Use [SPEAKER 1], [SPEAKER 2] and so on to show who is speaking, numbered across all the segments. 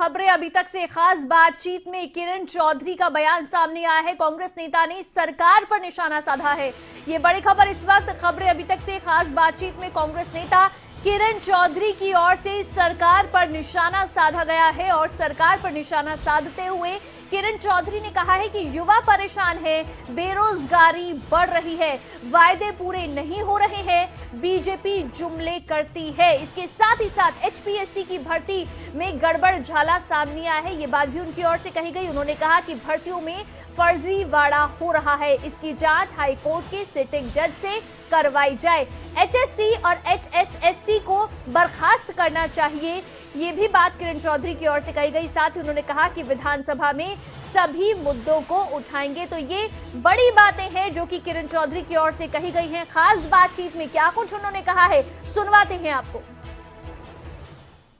[SPEAKER 1] खबरें अभी तक से खास बातचीत में किरण चौधरी का बयान सामने आया है कांग्रेस नेता ने सरकार पर निशाना साधा है ये बड़ी खबर इस वक्त खबरें अभी तक से खास बातचीत में कांग्रेस नेता किरण चौधरी की ओर से सरकार पर निशाना साधा गया है और सरकार पर निशाना साधते हुए किरण चौधरी ने कहा है कि युवा परेशान है बेरोजगारी बढ़ रही है वायदे पूरे नहीं हो रहे हैं बीजेपी जुमले करती है इसके साथ ही साथ एचपीएससी की भर्ती में गड़बड़ झाला सामने आया है ये बात भी उनकी ओर से कही गई उन्होंने कहा कि भर्तियों में फर्जीवाड़ा हो रहा है इसकी जांच हाईकोर्ट के सिटिंग जज से करवाई जाए एच और एच को बर्खास्त करना चाहिए ये भी बात किरण चौधरी की ओर से कही गई साथ ही उन्होंने कहा कि विधानसभा में सभी मुद्दों को उठाएंगे तो ये बड़ी बातें हैं जो कि किरण चौधरी की ओर से कही गई हैं खास बातचीत में क्या कुछ उन्होंने कहा है सुनवाते हैं आपको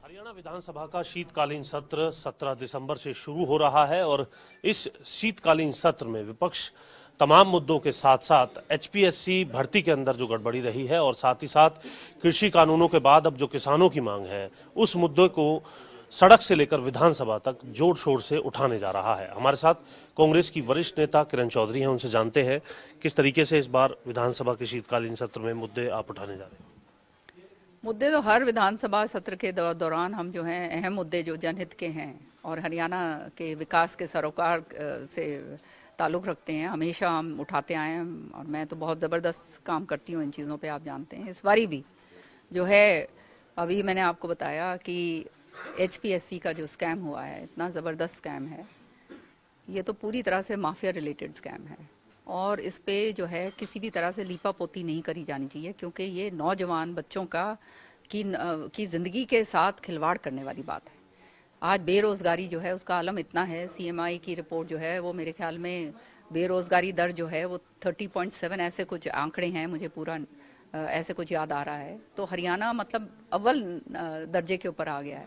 [SPEAKER 2] हरियाणा विधानसभा का शीतकालीन सत्र 17 दिसंबर से शुरू हो रहा है और इस शीतकालीन सत्र में विपक्ष तमाम मुद्दों के साथ साथ एचपीएससी भर्ती के अंदर जो गड़बड़ी रही है और साथ ही साथ कृषि कानूनों के बाद अब जो किसानों की मांग है उस मुद्दे को सड़क से लेकर विधानसभा तक जोर शोर से उठाने जा रहा है हमारे साथ कांग्रेस की वरिष्ठ नेता किरण चौधरी हैं उनसे जानते हैं किस तरीके से इस बार विधानसभा के शीतकालीन सत्र में मुद्दे आप उठाने जा रहे हैं
[SPEAKER 3] मुद्दे तो हर विधानसभा सत्र के दौरान हम जो हैं अहम मुद्दे जो जनहित के हैं और हरियाणा के विकास के सरोकार से ताल्लुक़ रखते हैं हमेशा हम उठाते आए हैं और मैं तो बहुत ज़बरदस्त काम करती हूँ इन चीज़ों पे आप जानते हैं इस बारी भी जो है अभी मैंने आपको बताया कि एच का जो स्कैम हुआ है इतना ज़बरदस्त स्कैम है ये तो पूरी तरह से माफिया रिलेटेड स्कैम है और इस पे जो है किसी भी तरह से लीपा पोती नहीं करी जानी चाहिए क्योंकि ये नौजवान बच्चों का की की ज़िंदगी के साथ खिलवाड़ करने वाली बात है आज बेरोज़गारी जो है उसका आलम इतना है सीएमआई की रिपोर्ट जो है वो मेरे ख्याल में बेरोज़गारी दर जो है वो 30.7 ऐसे कुछ आंकड़े हैं मुझे पूरा ऐसे कुछ याद आ रहा है तो हरियाणा मतलब अव्वल दर्जे के ऊपर आ गया है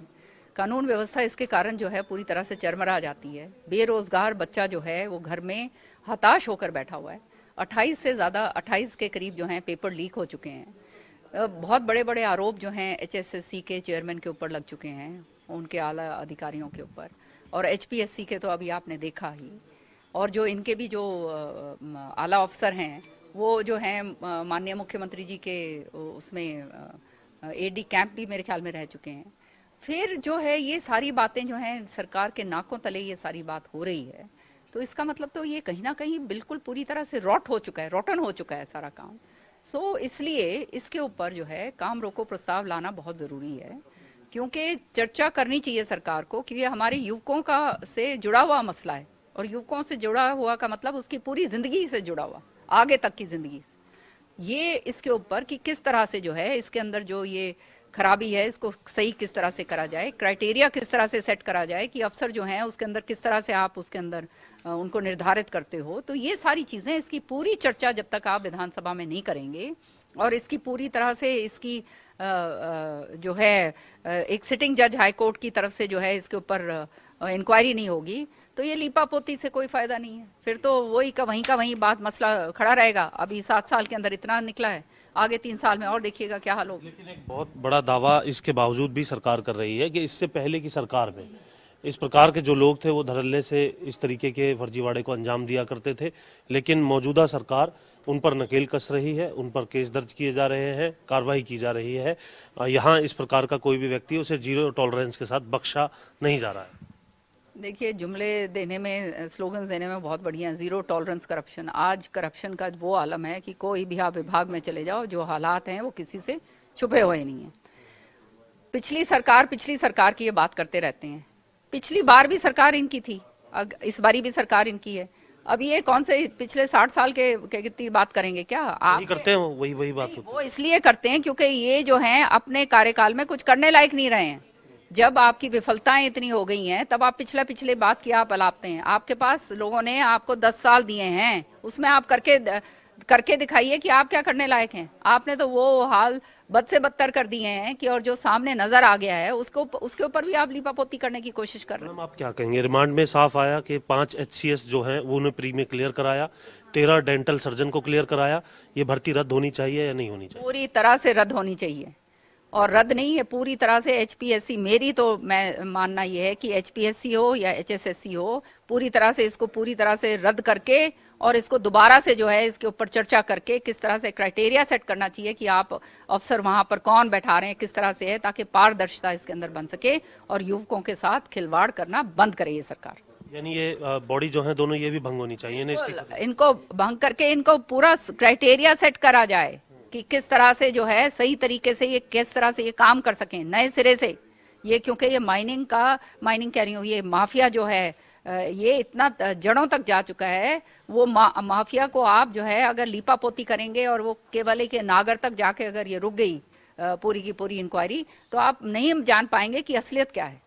[SPEAKER 3] कानून व्यवस्था इसके कारण जो है पूरी तरह से चरमरा जाती है बेरोजगार बच्चा जो है वो घर में हताश होकर बैठा हुआ है अट्ठाईस से ज़्यादा अट्ठाईस के करीब जो हैं पेपर लीक हो चुके हैं बहुत बड़े बड़े आरोप जो हैं एचएसएससी के चेयरमैन के ऊपर लग चुके हैं उनके आला अधिकारियों के ऊपर और एच के तो अभी आपने देखा ही और जो इनके भी जो आला अफसर हैं वो जो हैं माननीय मुख्यमंत्री जी के उसमें एडी कैंप भी मेरे ख्याल में रह चुके हैं फिर जो है ये सारी बातें जो हैं सरकार के नाकों तले ये सारी बात हो रही है तो इसका मतलब तो ये कहीं ना कहीं बिल्कुल पूरी तरह से रॉट हो चुका है रोटन हो चुका है सारा काम सो इसलिए इसके ऊपर जो है काम रोको प्रस्ताव लाना बहुत ज़रूरी है क्योंकि चर्चा करनी चाहिए सरकार को क्योंकि हमारे युवकों का से जुड़ा हुआ मसला है और युवकों से जुड़ा हुआ का मतलब उसकी पूरी जिंदगी से जुड़ा हुआ आगे तक की जिंदगी ये इसके ऊपर कि किस तरह से जो है इसके अंदर जो ये खराबी है इसको सही किस तरह से करा जाए क्राइटेरिया किस तरह से सेट करा जाए कि अफसर जो हैं उसके अंदर किस तरह से आप उसके अंदर उनको निर्धारित करते हो तो ये सारी चीज़ें इसकी पूरी चर्चा जब तक आप विधानसभा में नहीं करेंगे और इसकी पूरी तरह से इसकी जो है एक सिटिंग जज हाई कोर्ट की तरफ से जो है इसके ऊपर इंक्वायरी नहीं होगी तो ये लीपा पोती से कोई फायदा नहीं है फिर तो वही का वहीं का वहीं बात मसला खड़ा रहेगा अभी सात साल के अंदर इतना निकला है आगे तीन साल में और देखिएगा क्या हाल होगा लेकिन एक बहुत
[SPEAKER 2] बड़ा दावा इसके बावजूद भी सरकार कर रही है कि इससे पहले की सरकार में इस प्रकार के जो लोग थे वो धड़ल्ले से इस तरीके के फर्जीवाड़े को अंजाम दिया करते थे लेकिन मौजूदा सरकार उन पर नकेल कस रही है उन पर केस दर्ज किए जा रहे हैं कार्रवाई की जा रही है यहाँ इस प्रकार का कोई भी व्यक्ति उसे जीरो टॉलरेंस के साथ बख्शा नहीं जा रहा है
[SPEAKER 3] देखिए जुमले देने में स्लोगन्स देने में बहुत बढ़िया है ज़ीरो टॉलरेंस करप्शन आज करप्शन का वो आलम है कि कोई भी आप विभाग में चले जाओ जो हालात हैं वो किसी से छुपे हुए नहीं है पिछली सरकार पिछली सरकार की ये बात करते रहते हैं पिछली बार भी सरकार इनकी थी इस बारी भी सरकार इनकी है अब ये कौन से पिछले साठ साल के कितनी बात करेंगे क्या आप
[SPEAKER 2] करते हैं वही वही बात
[SPEAKER 3] वो इसलिए करते हैं क्योंकि ये जो हैं अपने कार्यकाल में कुछ करने लायक नहीं रहे हैं जब आपकी विफलताएं इतनी हो गई हैं तब आप पिछले पिछले बात की आप अलापते हैं आपके पास लोगों ने आपको दस साल दिए हैं उसमें आप करके करके दिखाइए कि आप क्या करने लायक हैं आपने तो वो हाल बद से बदतर कर दिए हैं कि और जो सामने नजर आ गया है उसको उसके ऊपर भी आप लिपापोती करने की कोशिश कर रहे हैं आप
[SPEAKER 2] क्या कहेंगे रिमांड में साफ आया कि पांच एच जो है वो उन्हें प्री में क्लियर कराया तेरह डेंटल सर्जन को क्लियर कराया ये भर्ती रद्द होनी चाहिए या नहीं होनी चाहिए
[SPEAKER 3] पूरी तरह से रद्द होनी चाहिए और रद्द नहीं है पूरी तरह से एच मेरी तो मैं मानना ये है कि एच हो या एच हो पूरी तरह से इसको पूरी तरह से रद्द करके और इसको दोबारा से जो है इसके ऊपर चर्चा करके किस तरह से क्राइटेरिया सेट करना चाहिए कि आप अफसर वहां पर कौन बैठा रहे हैं किस तरह से है ताकि पारदर्शिता इसके अंदर बन सके और युवकों के साथ खिलवाड़ करना बंद करे ये सरकार
[SPEAKER 2] यानी ये बॉडी जो है दोनों ये भी भंग होनी चाहिए इनको,
[SPEAKER 3] इनको भंग करके इनको पूरा क्राइटेरिया सेट करा जाए कि किस तरह से जो है सही तरीके से ये किस तरह से ये काम कर सकें नए सिरे से ये क्योंकि ये माइनिंग का माइनिंग कह रही हूँ ये माफिया जो है ये इतना जड़ों तक जा चुका है वो मा, माफिया को आप जो है अगर लीपा पोती करेंगे और वो केवल के नागर तक जाके अगर ये रुक गई पूरी की पूरी इंक्वायरी तो आप नहीं जान पाएंगे कि असलियत क्या है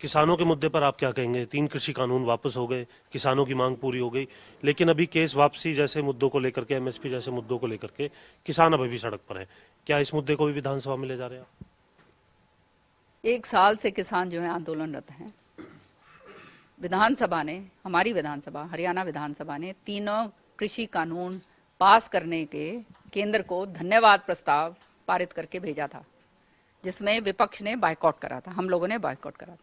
[SPEAKER 2] किसानों के मुद्दे पर आप क्या कहेंगे तीन कृषि कानून वापस हो गए किसानों की मांग पूरी हो गई लेकिन अभी केस वापसी जैसे मुद्दों को लेकर के एमएसपी जैसे मुद्दों को लेकर के किसान अभी भी सड़क पर है क्या इस मुद्दे को भी विधानसभा में ले जा रहे हैं
[SPEAKER 3] एक साल से किसान जो है आंदोलनरत हैं विधानसभा ने हमारी विधानसभा हरियाणा विधानसभा ने तीनों कृषि कानून पास करने के केंद्र को धन्यवाद प्रस्ताव पारित करके भेजा था जिसमें विपक्ष ने बायकॉट करा था हम लोगों ने बायकॉट करा था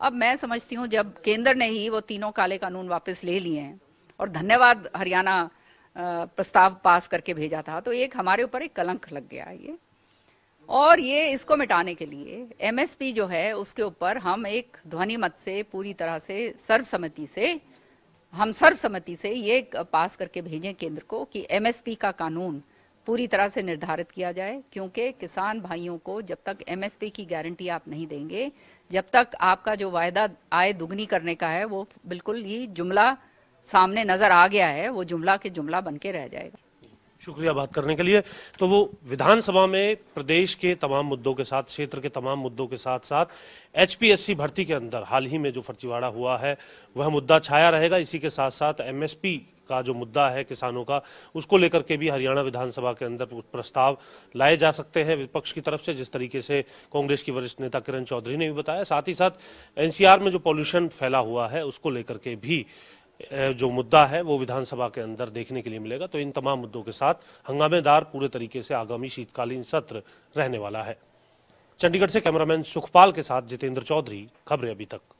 [SPEAKER 3] अब मैं समझती हूँ जब केंद्र ने ही वो तीनों काले कानून वापस ले लिए हैं और धन्यवाद हरियाणा प्रस्ताव पास करके भेजा था तो एक हमारे ऊपर एक कलंक लग गया ये और ये इसको मिटाने के लिए एमएसपी जो है उसके ऊपर हम एक ध्वनि मत से पूरी तरह से सर्वसम्मति से हम सर्वसम्मति से ये पास करके भेजें केंद्र को कि एमएसपी का कानून पूरी तरह से निर्धारित किया जाए क्योंकि किसान भाइयों को जब तक एमएसपी की गारंटी आप नहीं देंगे जब तक आपका जो वायदा आय दुगनी करने का है वो बिल्कुल ही जुमला सामने नजर आ गया है वो जुमला के जुमला बन के रह जाएगा
[SPEAKER 2] शुक्रिया बात करने के लिए तो वो विधानसभा में प्रदेश के तमाम मुद्दों के साथ क्षेत्र के तमाम मुद्दों के साथ साथ एचपीएससी भर्ती के अंदर हाल ही में जो फर्जीवाड़ा हुआ है वह मुद्दा छाया रहेगा इसी के साथ साथ एमएसपी का जो मुद्दा है किसानों का उसको लेकर के भी हरियाणा विधानसभा के अंदर प्रस्ताव लाए जा सकते हैं विपक्ष की तरफ से जिस तरीके से कांग्रेस की वरिष्ठ नेता किरण चौधरी ने भी बताया साथ ही साथ एनसीआर में जो पॉल्यूशन फैला हुआ है उसको लेकर के भी जो मुद्दा है वो विधानसभा के अंदर देखने के लिए मिलेगा तो इन तमाम मुद्दों के साथ हंगामेदार पूरे तरीके से आगामी शीतकालीन सत्र रहने वाला है चंडीगढ़ से कैमरामैन सुखपाल के साथ जितेंद्र चौधरी खबरें अभी तक